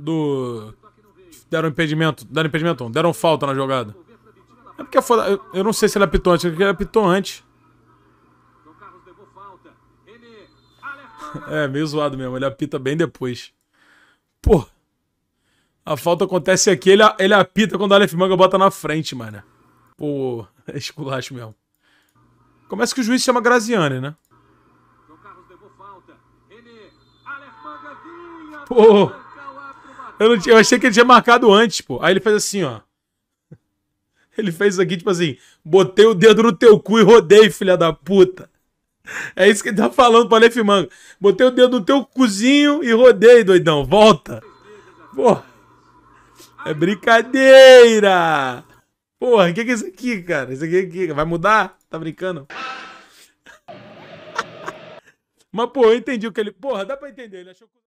do. Deram impedimento. Deram impedimento, Deram falta na jogada. É porque é foi, eu, eu não sei se ele apitou antes, porque ele apitou antes. É, meio zoado mesmo. Ele apita bem depois. Pô. A falta acontece aqui. Ele, ele apita quando o Aleph Manga bota na frente, mano. Pô, é esculacho mesmo. Começa que o juiz chama Graziani, né? Pô. Eu, não, eu achei que ele tinha marcado antes, pô. Aí ele fez assim, ó. Ele fez isso aqui, tipo assim, botei o dedo no teu cu e rodei, filha da puta. É isso que ele tá falando pra Aleph Manga. Botei o dedo no teu cozinho e rodei, doidão. Volta. Porra. É brincadeira. Porra, o que, que é isso aqui, cara? Isso aqui, é vai mudar? Tá brincando? Mas, pô, eu entendi o que ele... Porra, dá pra entender. Ele achou...